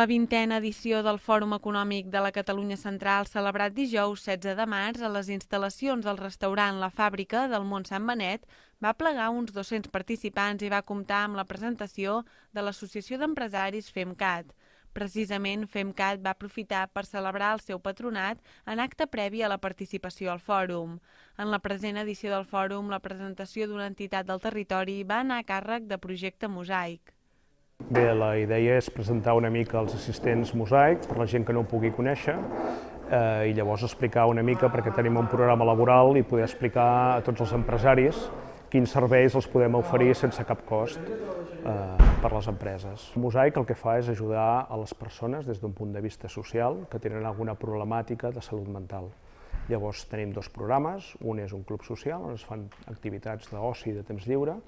La vintena edició del Fòrum Econòmic de la Catalunya Central celebrat dijous 16 de març a les instal·lacions del restaurant La Fàbrica del Mont Sant Benet va plegar uns 200 participants i va comptar amb la presentació de l'Associació d'Empresaris FEMCAT. Precisament, FEMCAT va aprofitar per celebrar el seu patronat en acte previ a la participació al fòrum. En la present edició del fòrum, la presentació d'una entitat del territori va anar a càrrec de Projecte Mosaic. Bé, la idea és presentar una mica els assistents mosaic per la gent que no ho pugui conèixer eh, i llavors explicar una mica, perquè tenim un programa laboral i poder explicar a tots els empresaris quins serveis els podem oferir sense cap cost eh, per les empreses. El Mosaic el que fa és ajudar a les persones des d'un punt de vista social que tenen alguna problemàtica de salut mental. Llavors tenim dos programes, un és un club social on es fan activitats d'oci i de temps lliure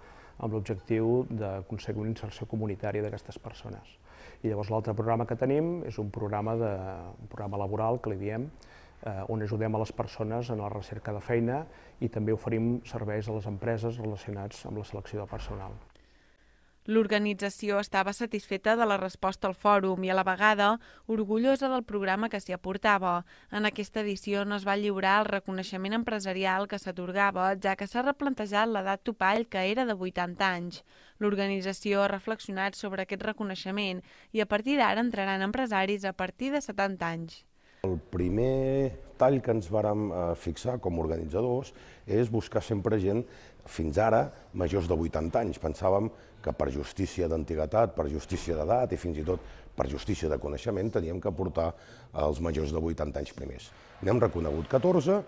amb l'objectiu d'aconseguir una inserció comunitària d'aquestes persones. I llavors l'altre programa que tenim és un programa, de, un programa laboral, que li diem, eh, on ajudem a les persones en la recerca de feina i també oferim serveis a les empreses relacionats amb la selecció de personal. L'organització estava satisfeta de la resposta al fòrum i, a la vegada, orgullosa del programa que s'hi aportava. En aquesta edició no es va lliurar el reconeixement empresarial que s'atorgava, ja que s'ha replantejat l'edat topall que era de 80 anys. L'organització ha reflexionat sobre aquest reconeixement i a partir d'ara entraran empresaris a partir de 70 anys. El primer tall que ens vàrem eh, fixar com a organitzadors és buscar sempre gent fins ara majors de 80 anys. Pensàvem que per justícia d'antiguitat, per justícia d'edat i fins i tot per justícia de coneixement teníem que portar els majors de 80 anys primers. N'hem reconegut 14,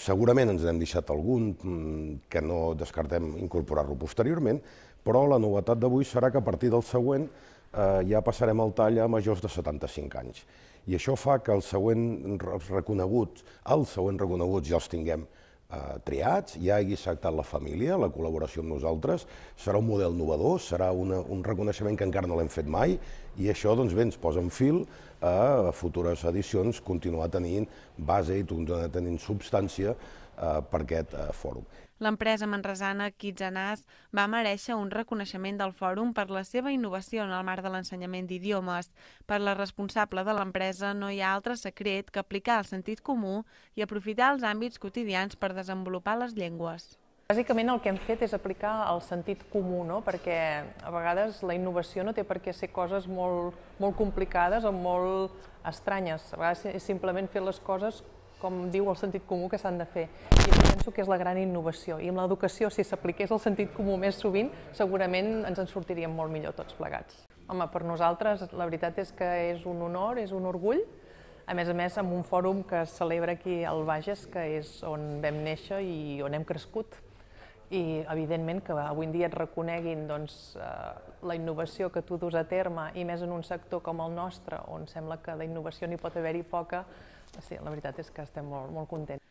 segurament ens n'hem deixat algun mm, que no descartem incorporar-lo posteriorment, però la novetat d'avui serà que a partir del següent eh, ja passarem el tall a majors de 75 anys. I això fa que el següent reconegut, els següents reconeguts ja els tinguem Eh, triats, ja hagi acceptat la família, la col·laboració amb nosaltres, serà un model innovador, serà una, un reconeixement que encara no l'hem fet mai i això doncs, bé, ens posa en fil a futures edicions continuar tenint base i continuar tenint substància Eh, per aquest eh, fòrum. L'empresa manresana Kitsanàs va mereixer un reconeixement del fòrum per la seva innovació en el marc de l'ensenyament d'idiomes. Per la responsable de l'empresa no hi ha altre secret que aplicar el sentit comú i aprofitar els àmbits quotidians per desenvolupar les llengües. Bàsicament el que hem fet és aplicar el sentit comú, no? perquè a vegades la innovació no té per què ser coses molt, molt complicades o molt estranyes. A vegades és simplement fer les coses com diu el sentit comú que s'han de fer. I penso que és la gran innovació. I amb l'educació, si s'apliqués el sentit comú més sovint, segurament ens en sortiríem molt millor tots plegats. Home, per nosaltres la veritat és que és un honor, és un orgull, a més a més amb un fòrum que es celebra aquí al Bages, que és on vam néixer i on hem crescut. I evidentment que avui en dia et reconeguin doncs, eh, la innovació que tu dus a terme i més en un sector com el nostre, on sembla que la innovació n'hi pot haver-hi poca, Sí, la veritat és que estem molt, molt contents.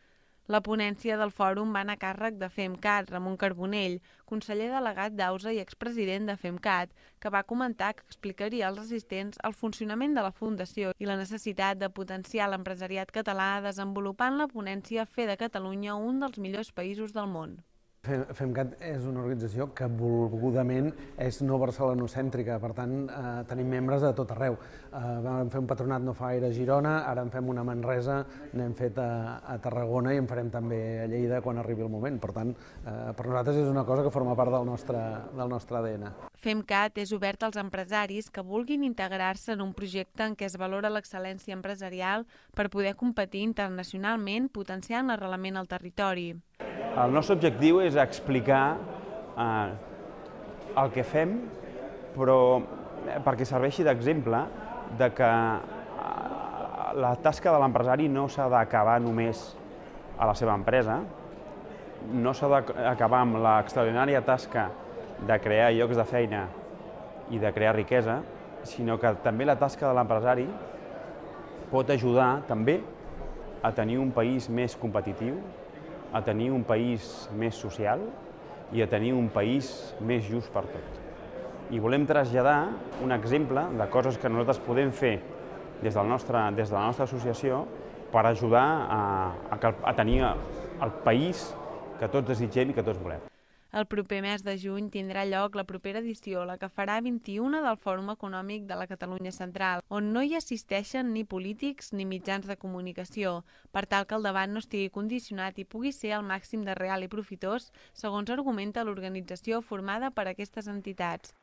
La ponència del fòrum va anar a càrrec de FEMCAT, Ramon Carbonell, conseller delegat d'AUSA i expresident de FEMCAT, que va comentar que explicaria als assistents el funcionament de la Fundació i la necessitat de potenciar l'empresariat català desenvolupant la ponència Fer de Catalunya un dels millors països del món. FEMCAT és una organització que volgudament és no barcelonocèntrica, per tant eh, tenim membres de tot arreu. Eh, vam fer un patronat no fa gaire a Girona, ara en fem una a Manresa, n'hem fet a, a Tarragona i en farem també a Lleida quan arribi el moment. Per tant, eh, per nosaltres és una cosa que forma part del nostre, del nostre ADN. FEMCAT és obert als empresaris que vulguin integrar-se en un projecte en què es valora l'excel·lència empresarial per poder competir internacionalment potenciant l'arrelament al territori. El nostre objectiu és explicar eh, el que fem, però eh, perquè serveixi d'exemple de que eh, la tasca de l'empresari no s'ha d'acabar només a la seva empresa, no s'ha d'acabar amb l'extraordinària tasca de crear llocs de feina i de crear riquesa, sinó que també la tasca de l'empresari pot ajudar també a tenir un país més competitiu, a tenir un país més social i a tenir un país més just per tot. I volem traslladar un exemple de coses que nosaltres podem fer des, del nostre, des de la nostra associació per ajudar a, a, a tenir el país que tots desitgem i que tots volem. El proper mes de juny tindrà lloc la propera edició, la que farà 21 del Fòrum Econòmic de la Catalunya Central, on no hi assisteixen ni polítics ni mitjans de comunicació, per tal que el debat no estigui condicionat i pugui ser el màxim de real i profitós, segons argumenta l'organització formada per aquestes entitats.